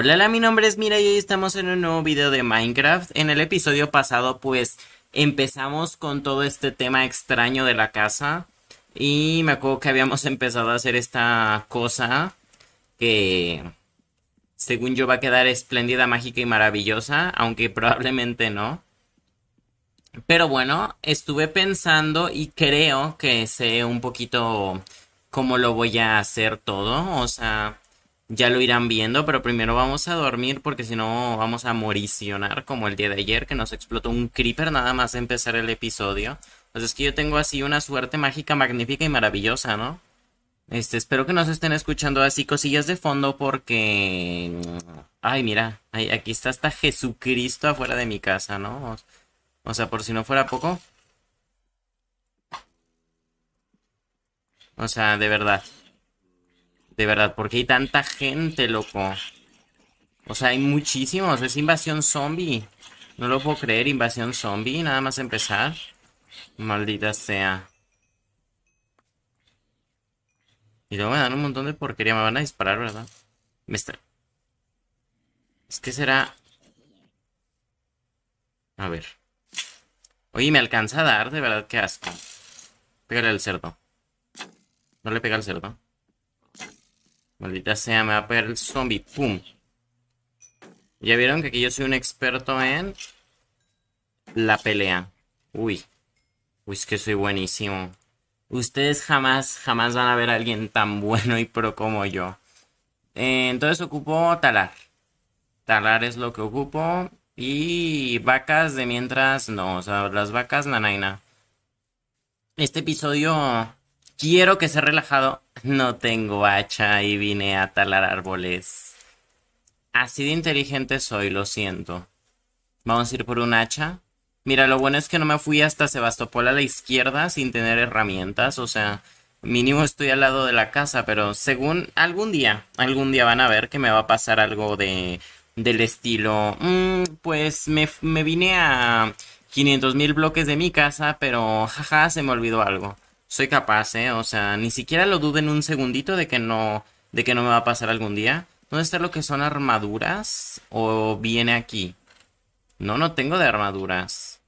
Hola, mi nombre es Mira y hoy estamos en un nuevo video de Minecraft. En el episodio pasado pues empezamos con todo este tema extraño de la casa y me acuerdo que habíamos empezado a hacer esta cosa que según yo va a quedar espléndida, mágica y maravillosa, aunque probablemente no. Pero bueno, estuve pensando y creo que sé un poquito cómo lo voy a hacer todo, o sea ya lo irán viendo, pero primero vamos a dormir porque si no vamos a moricionar como el día de ayer que nos explotó un creeper nada más empezar el episodio. Entonces pues es que yo tengo así una suerte mágica, magnífica y maravillosa, ¿no? Este, espero que nos estén escuchando así cosillas de fondo porque... Ay, mira, aquí está hasta Jesucristo afuera de mi casa, ¿no? O sea, por si no fuera poco. O sea, de verdad. De verdad, porque hay tanta gente, loco. O sea, hay muchísimos. Es invasión zombie. No lo puedo creer, invasión zombie. Nada más empezar. Maldita sea. Y luego me dan un montón de porquería. Me van a disparar, ¿verdad? Me Es que será... A ver. Oye, me alcanza a dar, de verdad, qué asco. Pégale al cerdo. No le pega al cerdo. Maldita sea, me va a pegar el zombie. ¡Pum! Ya vieron que aquí yo soy un experto en la pelea. Uy. Uy, es que soy buenísimo. Ustedes jamás, jamás van a ver a alguien tan bueno y pro como yo. Eh, entonces ocupo talar. Talar es lo que ocupo. Y vacas de mientras no. O sea, las vacas la nanaina. Este episodio Quiero que sea relajado. No tengo hacha y vine a talar árboles. Así de inteligente soy, lo siento. Vamos a ir por un hacha. Mira, lo bueno es que no me fui hasta Sebastopol a la izquierda sin tener herramientas. O sea, mínimo estoy al lado de la casa, pero según algún día, algún día van a ver que me va a pasar algo de del estilo. Mm, pues me, me, vine a 500 mil bloques de mi casa, pero jaja, se me olvidó algo soy capaz, ¿eh? O sea, ni siquiera lo en un segundito de que no, de que no me va a pasar algún día. ¿Dónde está lo que son armaduras? ¿O viene aquí? No, no tengo de armaduras.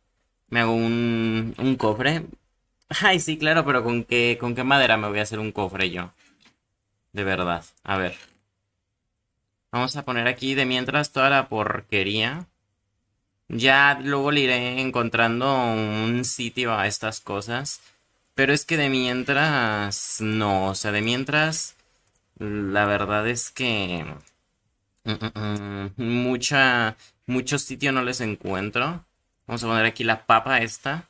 Me hago un, un cofre. Ay, sí, claro, pero ¿con qué, ¿con qué madera me voy a hacer un cofre yo? De verdad. A ver. Vamos a poner aquí de mientras toda la porquería. Ya luego le iré encontrando un sitio a estas cosas. Pero es que de mientras, no, o sea, de mientras, la verdad es que mm, mm, mm, mucha, mucho sitio no les encuentro. Vamos a poner aquí la papa esta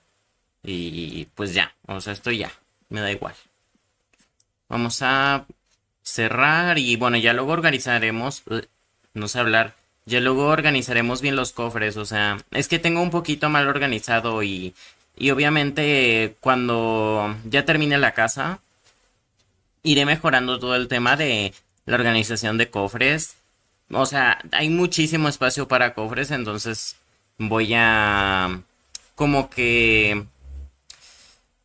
y pues ya, o sea, esto ya, me da igual. Vamos a cerrar y bueno, ya luego organizaremos, eh, no sé hablar, ya luego organizaremos bien los cofres, o sea, es que tengo un poquito mal organizado y y obviamente cuando ya termine la casa, iré mejorando todo el tema de la organización de cofres. O sea, hay muchísimo espacio para cofres, entonces voy a como que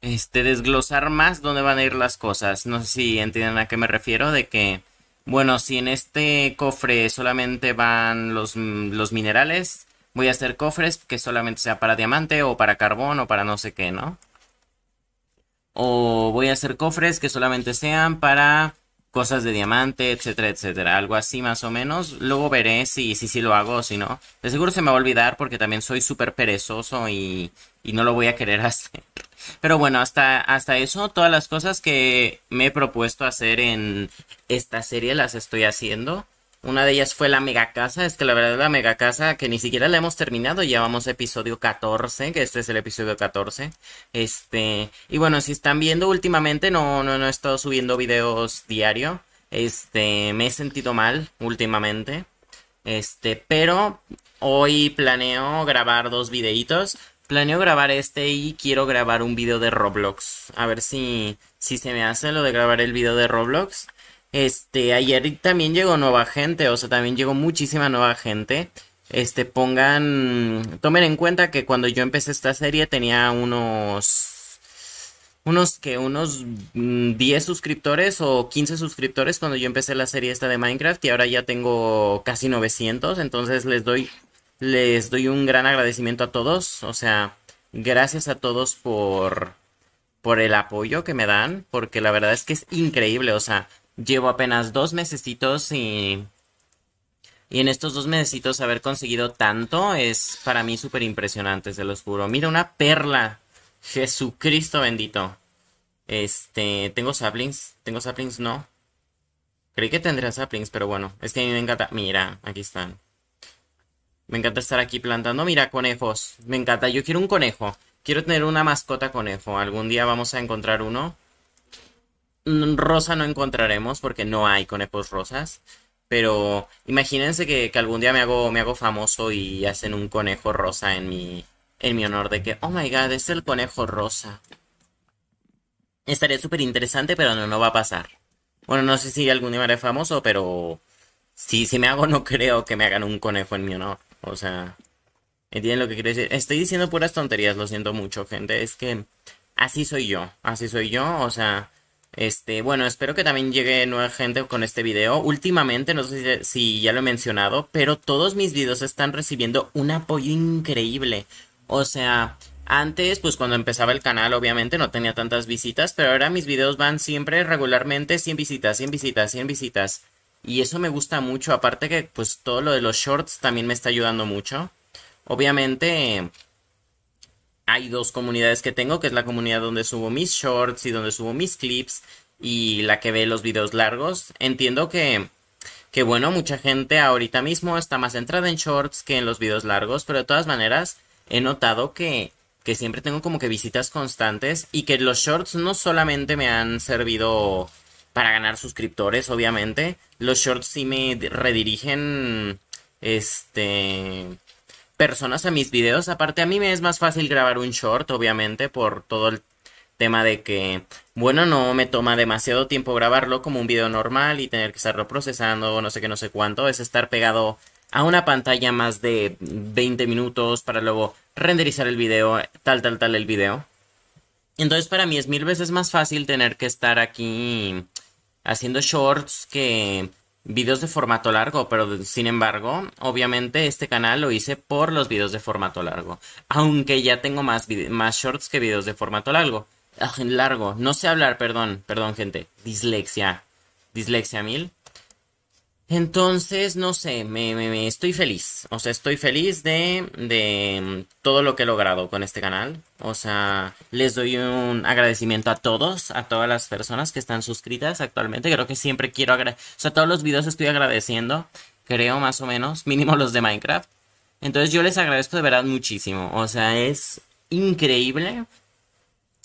este desglosar más dónde van a ir las cosas. No sé si entienden a qué me refiero de que bueno, si en este cofre solamente van los, los minerales, voy a hacer cofres que solamente sea para diamante o para carbón o para no sé qué, ¿no? O voy a hacer cofres que solamente sean para cosas de diamante, etcétera, etcétera. Algo así más o menos. Luego veré si sí si, lo hago o si no. De seguro se me va a olvidar porque también soy súper perezoso y, y no lo voy a querer hacer. Pero bueno, hasta, hasta eso, todas las cosas que me he propuesto hacer en esta serie las estoy haciendo. Una de ellas fue la mega casa es que la verdad la mega casa que ni siquiera la hemos terminado, ya vamos a episodio 14, que este es el episodio 14. Este, y bueno, si están viendo últimamente no no no he estado subiendo videos diario. Este, me he sentido mal últimamente. Este, pero hoy planeo grabar dos videitos. Planeo grabar este y quiero grabar un video de Roblox. A ver si si se me hace lo de grabar el video de Roblox. Este, ayer también llegó nueva gente, o sea, también llegó muchísima nueva gente. Este, pongan, tomen en cuenta que cuando yo empecé esta serie tenía unos unos que unos 10 mm, suscriptores o 15 suscriptores cuando yo empecé la serie esta de Minecraft y ahora ya tengo casi 900, entonces les doy les doy un gran agradecimiento a todos, o sea, gracias a todos por por el apoyo que me dan, porque la verdad es que es increíble, o sea, Llevo apenas dos mesecitos y... Y en estos dos mesecitos haber conseguido tanto es para mí súper impresionante, se los juro. Mira, una perla. Jesucristo bendito. Este, tengo saplings. Tengo saplings, no. Creí que tendría saplings, pero bueno. Es que a mí me encanta. Mira, aquí están. Me encanta estar aquí plantando. Mira, conejos. Me encanta. Yo quiero un conejo. Quiero tener una mascota conejo. Algún día vamos a encontrar uno rosa no encontraremos porque no hay conejos rosas. Pero imagínense que, algún día me hago, me hago famoso y hacen un conejo rosa en mi, en mi honor de que, oh my god, es el conejo rosa. Estaría súper interesante, pero no, no va a pasar. Bueno, no sé si algún día me haré famoso, pero si, si me hago no creo que me hagan un conejo en mi honor. O sea, ¿entienden lo que quiero decir? Estoy diciendo puras tonterías, lo siento mucho, gente. Es que así soy yo, así soy yo. O sea, este, bueno, espero que también llegue nueva gente con este video. Últimamente, no sé si ya lo he mencionado, pero todos mis videos están recibiendo un apoyo increíble. O sea, antes, pues cuando empezaba el canal, obviamente no tenía tantas visitas, pero ahora mis videos van siempre regularmente 100 visitas, 100 visitas, 100 visitas. Y eso me gusta mucho, aparte que pues todo lo de los shorts también me está ayudando mucho. Obviamente, hay dos comunidades que tengo, que es la comunidad donde subo mis shorts y donde subo mis clips y la que ve los videos largos. Entiendo que, que bueno, mucha gente ahorita mismo está más centrada en shorts que en los videos largos, pero de todas maneras he notado que, que siempre tengo como que visitas constantes y que los shorts no solamente me han servido para ganar suscriptores, obviamente, los shorts sí me redirigen, este personas a mis videos. Aparte, a mí me es más fácil grabar un short, obviamente, por todo el tema de que, bueno, no me toma demasiado tiempo grabarlo como un video normal y tener que estarlo procesando, no sé qué, no sé cuánto. Es estar pegado a una pantalla más de 20 minutos para luego renderizar el video, tal, tal, tal el video. Entonces para mí es mil veces más fácil tener que estar aquí haciendo shorts que videos de formato largo, pero sin embargo, obviamente este canal lo hice por los videos de formato largo, aunque ya tengo más, más shorts que videos de formato largo. Largo, no sé hablar, perdón, perdón gente, dislexia, dislexia mil. Entonces, no sé, me, estoy feliz. O sea, estoy feliz de, de mm, todo lo que he logrado con este canal. O sea, les doy un agradecimiento a todos, a todas las personas que están suscritas actualmente. Creo que siempre quiero agradecer. O sea, todos los videos estoy agradeciendo, creo más o menos, mínimo los de Minecraft. Entonces yo les agradezco de verdad muchísimo. O sea, es increíble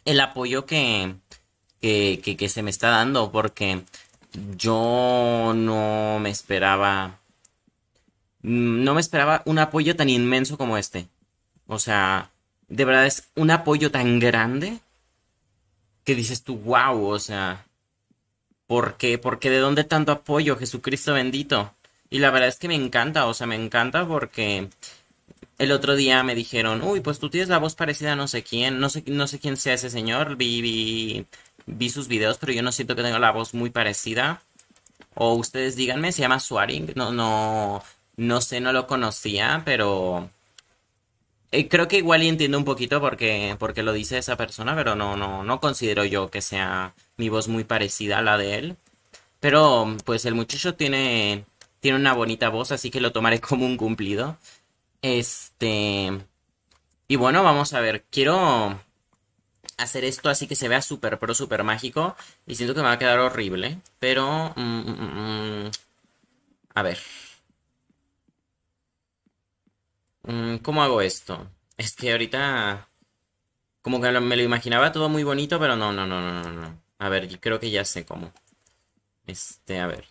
el apoyo que, que, que se me está dando porque yo no me esperaba. No me esperaba un apoyo tan inmenso como este. O sea, de verdad es un apoyo tan grande que dices tú, wow, o sea, ¿por qué? ¿Por qué de dónde tanto apoyo, Jesucristo bendito? Y la verdad es que me encanta, o sea, me encanta porque el otro día me dijeron, uy, pues tú tienes la voz parecida a no sé quién, no sé, no sé quién sea ese señor, vi, vi sus videos, pero yo no siento que tenga la voz muy parecida. O ustedes díganme, se llama Swaring. No, no, no sé, no lo conocía, pero eh, creo que igual entiendo un poquito porque, porque lo dice esa persona, pero no, no, no considero yo que sea mi voz muy parecida a la de él. Pero pues el muchacho tiene, tiene una bonita voz, así que lo tomaré como un cumplido. Este... Y bueno, vamos a ver, quiero hacer esto así que se vea súper pro, súper mágico. Y siento que me va a quedar horrible. Pero... Mm, mm, mm, a ver. ¿Cómo hago esto? Es que ahorita... Como que me lo imaginaba todo muy bonito, pero no, no, no, no, no, A ver, yo creo que ya sé cómo. Este, a ver.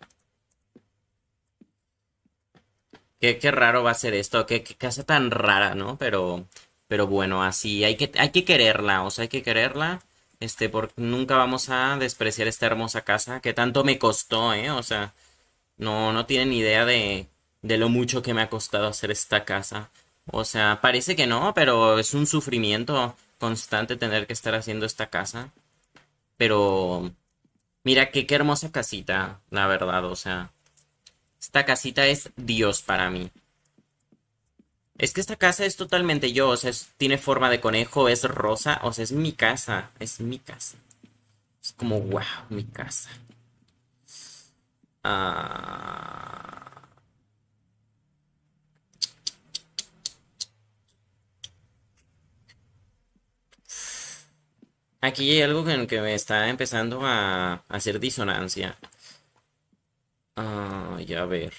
Qué, qué raro va a ser esto, qué, qué casa tan rara, ¿no? Pero pero bueno, así hay que, hay que quererla, o sea, hay que quererla. Este, porque nunca vamos a despreciar esta hermosa casa que tanto me costó, ¿eh? O sea, no, no tienen idea de, de lo mucho que me ha costado hacer esta casa. O sea, parece que no, pero es un sufrimiento constante tener que estar haciendo esta casa. Pero, mira, qué, qué hermosa casita, la verdad, o sea, esta casita es Dios para mí. Es que esta casa es totalmente yo, o sea, tiene forma de conejo, es rosa, o sea, es mi casa, es mi casa. Es como, wow, mi casa. Ah. Aquí hay algo en que me está empezando a hacer disonancia. Ah, ya a ver.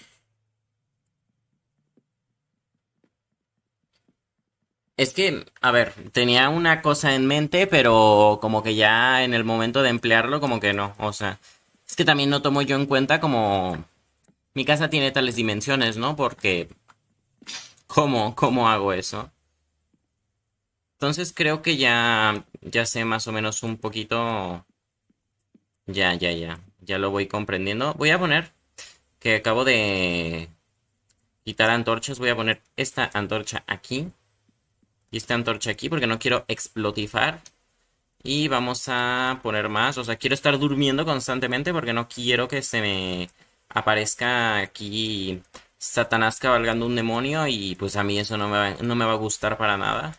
Es que, a ver, tenía una cosa en mente, pero como que ya en el momento de emplearlo, como que no. O sea, es que también no tomo yo en cuenta como mi casa tiene tales dimensiones, ¿no? Porque, ¿cómo, cómo hago eso? Entonces creo que ya, ya sé más o menos un poquito. Ya, ya, ya. Ya lo voy comprendiendo. Voy a poner que acabo de quitar antorchas. Voy a poner esta antorcha aquí y esta antorcha aquí porque no quiero explotifar. Y vamos a poner más. O sea, quiero estar durmiendo constantemente porque no quiero que se me aparezca aquí Satanás cabalgando un demonio. Y pues a mí eso no me va, a gustar para nada.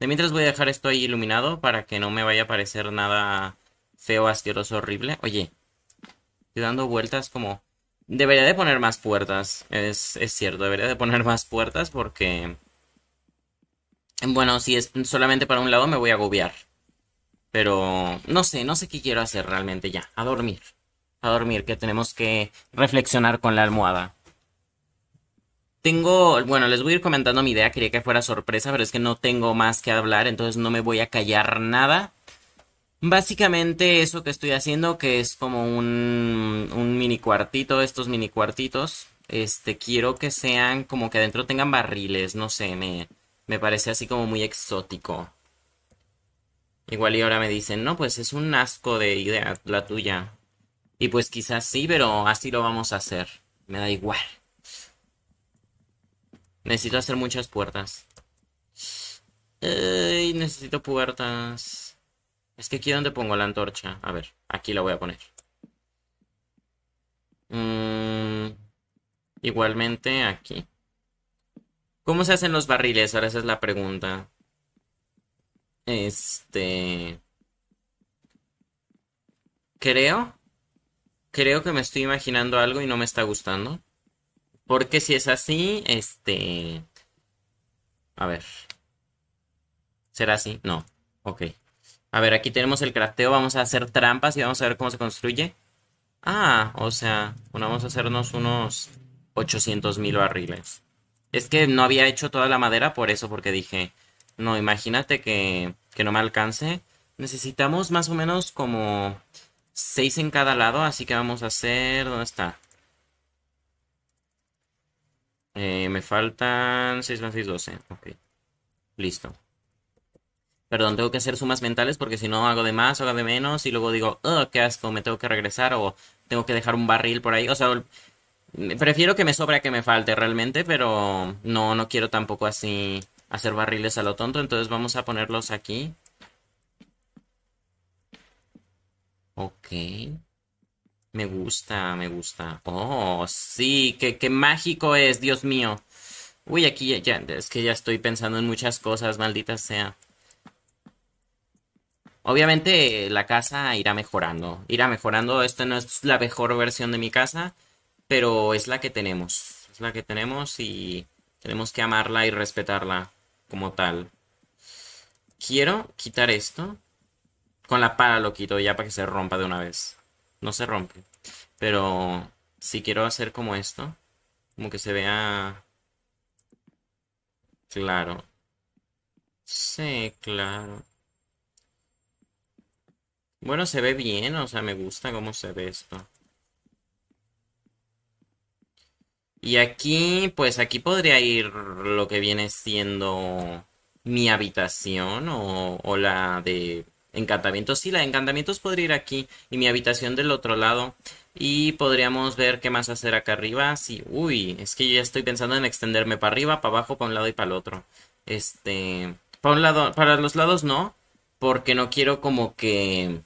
De mientras voy a dejar esto ahí iluminado para que no me vaya a parecer nada feo, asqueroso, horrible. Oye, estoy dando vueltas como... Debería de poner más puertas, es, es cierto, debería de poner más puertas porque... Bueno, si es solamente para un lado me voy a agobiar. Pero no sé, no sé qué quiero hacer realmente ya. A dormir. A dormir, que tenemos que reflexionar con la almohada. Tengo, bueno, les voy a ir comentando mi idea, quería que fuera sorpresa, pero es que no tengo más que hablar, entonces no me voy a callar nada. Básicamente eso que estoy haciendo, que es como un, mini cuartito, estos mini cuartitos, este, quiero que sean como que adentro tengan barriles, no sé, me, me parece así como muy exótico. Igual y ahora me dicen, no, pues es un asco de idea la tuya. Y pues quizás sí, pero así lo vamos a hacer. Me da igual. Necesito hacer muchas puertas. necesito puertas. Es que aquí donde pongo la antorcha. A ver, aquí la voy a poner. Mm, igualmente aquí. ¿Cómo se hacen los barriles? Ahora esa es la pregunta. Este... Creo. Creo que me estoy imaginando algo y no me está gustando. Porque si es así, este... A ver. ¿Será así? No. Ok. A ver, aquí tenemos el crafteo. Vamos a hacer trampas y vamos a ver cómo se construye. Ah, o sea, bueno, vamos a hacernos unos 800.000 mil barriles. Es que no había hecho toda la madera por eso, porque dije, no, imagínate que, que no me alcance. Necesitamos más o menos como 6 en cada lado, así que vamos a hacer... ¿Dónde está? Eh, me faltan 6 más 6, 12. Ok. Listo. Perdón, tengo que hacer sumas mentales porque si no hago de más o hago de menos y luego digo, oh, qué asco, me tengo que regresar o tengo que dejar un barril por ahí. O sea, Prefiero que me sobra que me falte realmente, pero no, no quiero tampoco así hacer barriles a lo tonto. Entonces vamos a ponerlos aquí. Ok. Me gusta, me gusta. Oh, sí, qué, mágico es, Dios mío. Uy, aquí ya, es que ya estoy pensando en muchas cosas, maldita sea. Obviamente la casa irá mejorando, irá mejorando. Esta no es la mejor versión de mi casa, pero es la que tenemos, es la que tenemos y tenemos que amarla y respetarla como tal. Quiero quitar esto. Con la pala lo quito ya para que se rompa de una vez. No se rompe. Pero si quiero hacer como esto, como que se vea claro. Sí, claro. Bueno, se ve bien, o sea, me gusta cómo se ve esto. Y aquí, pues aquí podría ir lo que viene siendo mi habitación o, o la de encantamientos. Sí, la de encantamientos podría ir aquí y mi habitación del otro lado. Y podríamos ver qué más hacer acá arriba. Sí, uy, es que ya estoy pensando en extenderme para arriba, para abajo, para un lado y para el otro. Este, para un lado, para los lados no, porque no quiero como que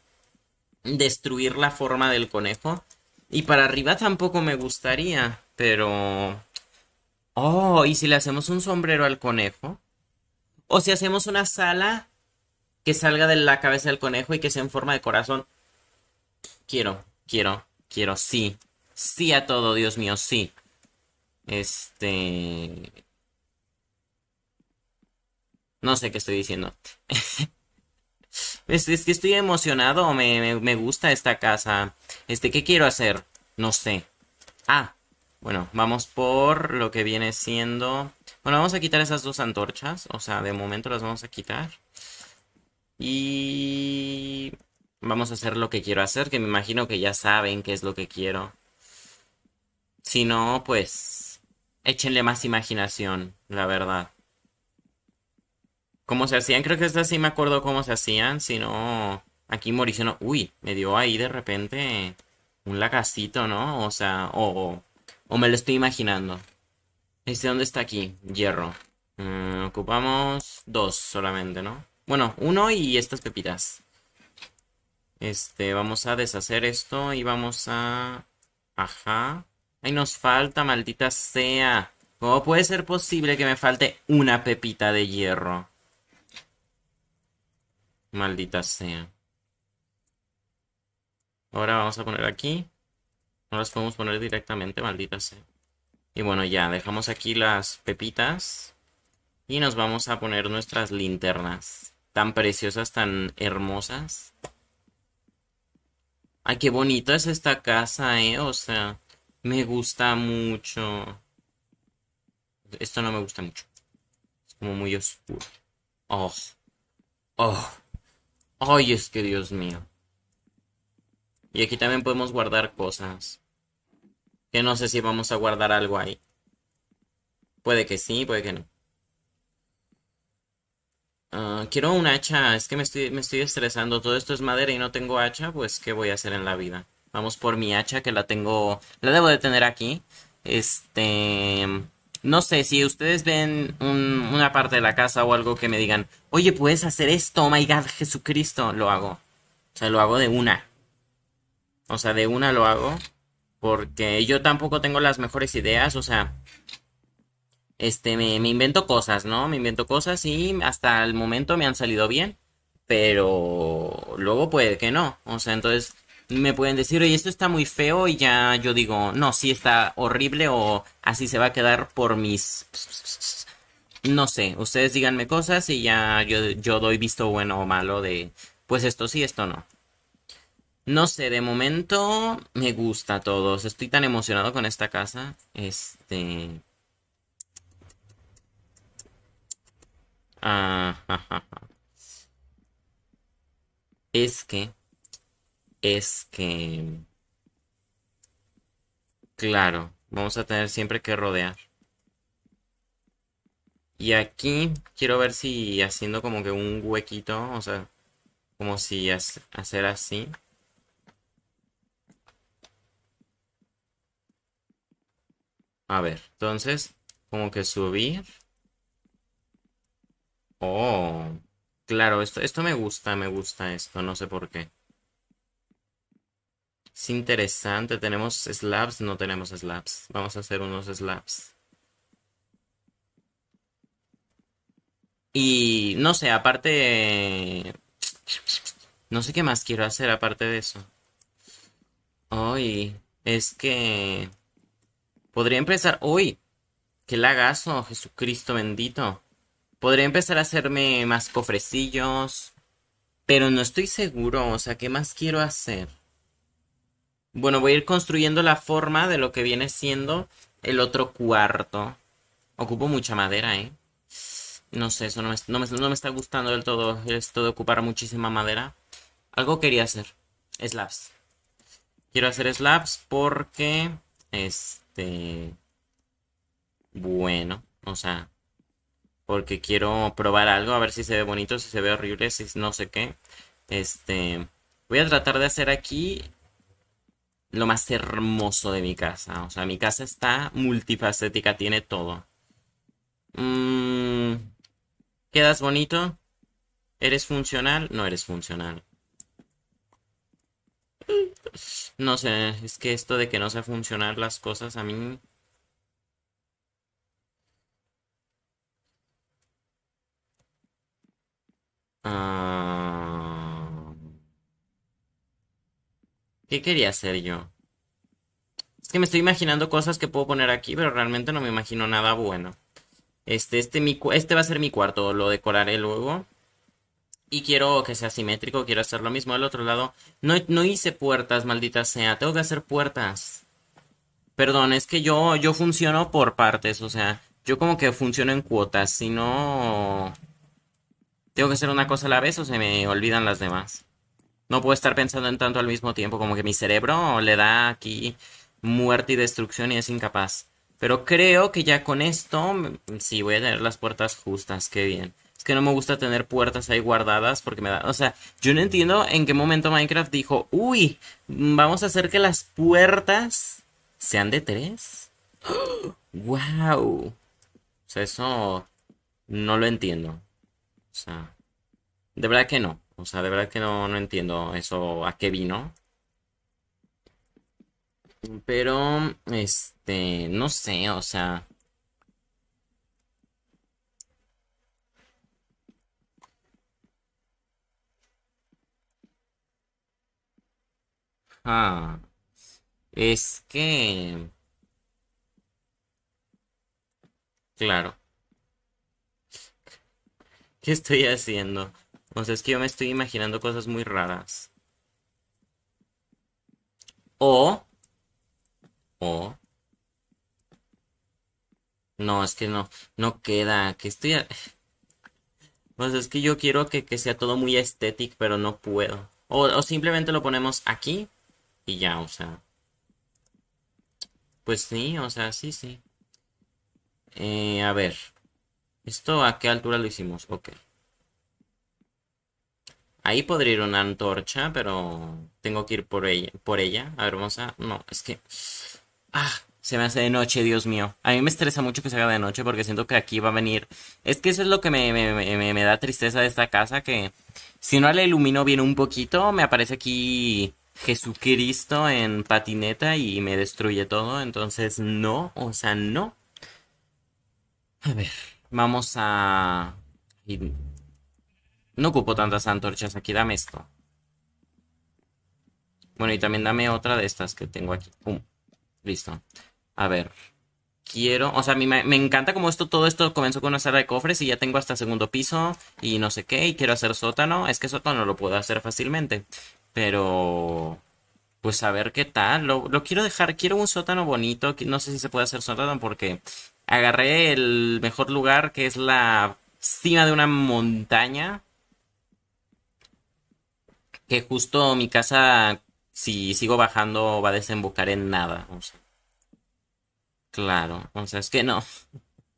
destruir la forma del conejo. Y para arriba tampoco me gustaría. Pero... Oh, ¿y si le hacemos un sombrero al conejo? O si hacemos una sala que salga de la cabeza del conejo y que sea en forma de corazón. Quiero, quiero, quiero, sí. Sí a todo, Dios mío, sí. Este... No sé qué estoy diciendo. es, es, que estoy emocionado, me gusta esta casa. Este, ¿qué quiero hacer? No sé. Ah, bueno, vamos por lo que viene siendo... Bueno, vamos a quitar esas dos antorchas. O sea, de momento las vamos a quitar. Y... Vamos a hacer lo que quiero hacer, que me imagino que ya saben qué es lo que quiero. Si no, pues... Échenle más imaginación, la verdad. ¿Cómo se hacían? Creo que esta sí me acuerdo cómo se hacían. Si no... Aquí Mauricio Uy, me dio ahí de repente un lagacito, ¿no? O sea, o... O me lo estoy imaginando. Dice, ¿dónde está aquí? Hierro. Mm, ocupamos dos solamente, ¿no? Bueno, uno y estas pepitas. Este, vamos a deshacer esto y vamos a... Ajá. Ahí nos falta, maldita sea. ¿Cómo puede ser posible que me falte una pepita de hierro? Maldita sea. Ahora vamos a poner aquí. No las podemos poner directamente, maldita sea. Y bueno, ya, dejamos aquí las pepitas. Y nos vamos a poner nuestras linternas. Tan preciosas, tan hermosas. Ay, qué bonita es esta casa, eh. O sea, me gusta mucho. Esto no me gusta mucho. Es como muy oscuro. Oh. Oh. Ay, es que Dios mío. Y aquí también podemos guardar cosas. Que no sé si vamos a guardar algo ahí. Puede que sí, puede que no. Ah, quiero un hacha. Es que me estoy, me estoy estresando. Todo esto es madera y no tengo hacha. Pues, ¿qué voy a hacer en la vida? Vamos por mi hacha que la tengo... La debo de tener aquí. Este... No sé, si ustedes ven una parte de la casa o algo que me digan, oye, puedes hacer esto, oh my god, Jesucristo, lo hago. O sea, lo hago de una. O sea, de una lo hago. Porque yo tampoco tengo las mejores ideas, o sea, este, me, invento cosas, ¿no? Me invento cosas y hasta el momento me han salido bien, pero luego puede que no. O sea, entonces me pueden decir, oye, esto está muy feo y ya yo digo, no, sí está horrible o así se va a quedar por mis... No sé, ustedes díganme cosas y ya yo, yo doy visto bueno o malo de, pues esto sí, esto no. No sé, de momento me gusta a todos. Estoy tan emocionado con esta casa. Este. Es que. Es que. Claro, vamos a tener siempre que rodear. Y aquí quiero ver si haciendo como que un huequito, o sea, como si hacer así. A ver, entonces, como que subir. Oh, claro, esto, esto me gusta, me gusta esto, no sé por qué. Es interesante, ¿tenemos slabs? No tenemos slabs. Vamos a hacer unos slabs. Y no sé, aparte... No sé qué más quiero hacer aparte de eso. Hoy es que... Podría empezar hoy. Qué lagazo, Jesucristo bendito. Podría empezar a hacerme más cofrecillos. Pero no estoy seguro, o sea, ¿qué más quiero hacer? Bueno, voy a ir construyendo la forma de lo que viene siendo el otro cuarto. Ocupo mucha madera, ¿eh? No sé, eso no me, está gustando del todo, esto de ocupar muchísima madera. Algo quería hacer. Slabs. Quiero hacer slabs porque... Es este, este, bueno, o sea, porque quiero probar algo, a ver si se ve bonito, si se ve horrible, si no sé qué. Este, voy a tratar de hacer aquí lo más hermoso de mi casa. O sea, mi casa está multifacética, tiene todo. Mm, ¿Quedas bonito? ¿Eres funcional? No eres funcional. No sé, es que esto de que no sea funcionar las cosas a mí... Ah, ¿Qué quería hacer yo? Es que me estoy imaginando cosas que puedo poner aquí, pero realmente no me imagino nada bueno. Este, este, este va a ser mi cuarto, lo decoraré luego y quiero que sea simétrico, quiero hacer lo mismo del otro lado. No, hice puertas, maldita sea, tengo que hacer puertas. Perdón, es que yo, yo funciono por partes, o sea, yo como que funciono en cuotas, si no... Tengo que hacer una cosa a la vez o se me olvidan las demás. No puedo estar pensando en tanto al mismo tiempo, como que mi cerebro le da aquí muerte y destrucción y es incapaz. Pero creo que ya con esto, mm, sí, voy a tener las puertas justas, qué bien que no me gusta tener puertas ahí guardadas porque me da... O sea, yo no entiendo en qué momento Minecraft dijo, uy, vamos a hacer que las puertas sean de tres. ¡Guau! ¡Wow! O sea, eso no lo entiendo. O sea, de verdad que no. O sea, de verdad que no, no entiendo eso a qué vino. Pero, este, no sé, o sea... Ah... Es que... Claro. ¿Qué estoy haciendo? O sea, es que yo me estoy imaginando cosas muy raras. O... O... No, es que no, no queda, que estoy... A... Pues es que yo quiero que, sea todo muy estético, pero no puedo. O, o, simplemente lo ponemos aquí y ya, o sea. Pues sí, o sea, sí, sí. Eh, a ver. ¿Esto a qué altura lo hicimos? Ok. Ahí podría ir una antorcha, pero tengo que ir por ella. Por ella. A ver, vamos a... No, es que... Ah, se me hace de noche, Dios mío. A mí me estresa mucho que se haga de noche porque siento que aquí va a venir... Es que eso es lo que me, me, me, me da tristeza de esta casa, que si no la ilumino bien un poquito, me aparece aquí Jesucristo en patineta y me destruye todo. Entonces, no, o sea, no. A ver, vamos a... No ocupo tantas antorchas aquí, dame esto. Bueno, y también dame otra de estas que tengo aquí. Listo. A ver. Quiero, o sea, a mí me, me encanta como esto, todo esto comenzó con una sala de cofres y ya tengo hasta segundo piso y no sé qué, y quiero hacer sótano. Es que sótano lo puedo hacer fácilmente. Pero, pues a ver qué tal. Lo, quiero dejar, quiero un sótano bonito. No sé si se puede hacer sótano porque agarré el mejor lugar que es la cima de una montaña. Que justo mi casa, si sigo bajando, va a desembocar en nada. claro, o sea, es que no.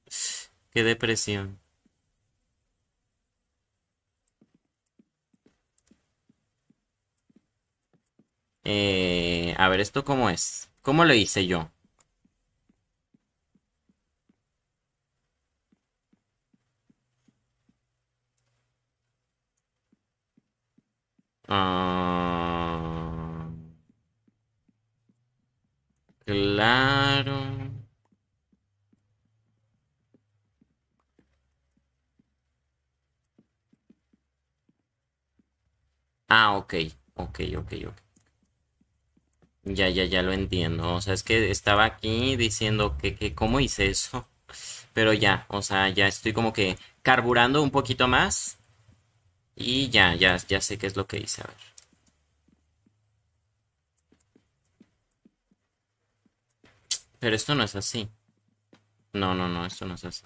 Qué depresión. Eh, a ver, ¿esto cómo es? ¿Cómo lo hice yo? Ah, claro. Ah, okay, ok, ok, ok. Ya, ya, ya lo entiendo. O sea, es que estaba aquí diciendo que, que cómo hice eso. Pero ya, o sea, ya estoy como que carburando un poquito más. Y ya, ya, ya sé qué es lo que hice. A ver. Pero esto no es así. No, no, no, esto no es así.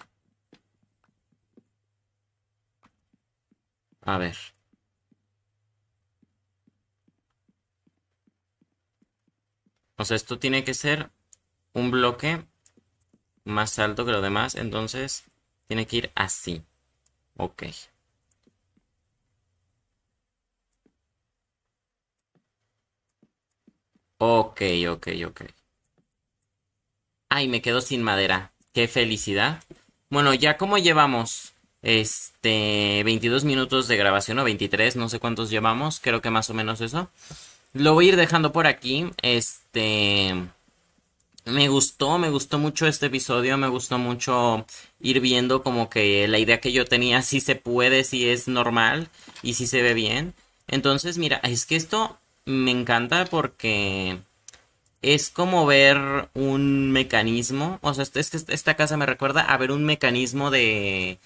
A ver. esto tiene que ser un bloque más alto que lo demás. Entonces, tiene que ir así. Ok. Ok, ok, ok. Ay, me quedo sin madera. Qué felicidad. Bueno, ya como llevamos este 22 minutos de grabación o 23, no sé cuántos llevamos, creo que más o menos eso. Lo voy a ir dejando por aquí. Este. Me gustó, me gustó mucho este episodio, me gustó mucho ir viendo como que la idea que yo tenía si se puede, si es normal y si se ve bien. Entonces, mira, es que esto me encanta porque es como ver un mecanismo, o sea, es esta casa me recuerda a ver un mecanismo de,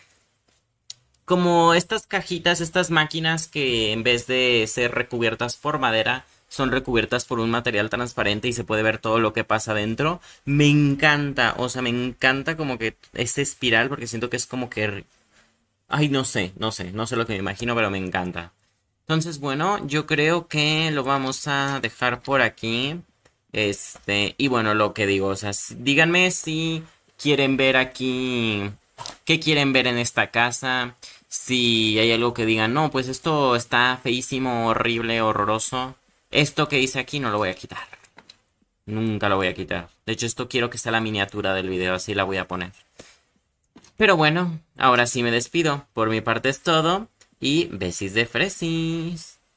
como estas cajitas, estas máquinas que en vez de ser recubiertas por madera, son recubiertas por un material transparente y se puede ver todo lo que pasa dentro. Me encanta, o sea, me encanta como que esta espiral porque siento que es como que... Ay, no sé, no sé, no sé lo que me imagino, pero me encanta. Entonces, bueno, yo creo que lo vamos a dejar por aquí. Este, y bueno, lo que digo, o sea, díganme si quieren ver aquí, qué quieren ver en esta casa, si hay algo que digan, no, pues esto está feísimo, horrible, horroroso. Esto que hice aquí no lo voy a quitar. Nunca lo voy a quitar. De hecho, esto quiero que sea la miniatura del video, así la voy a poner. Pero bueno, ahora sí me despido. Por mi parte es todo. Y besis de fresis.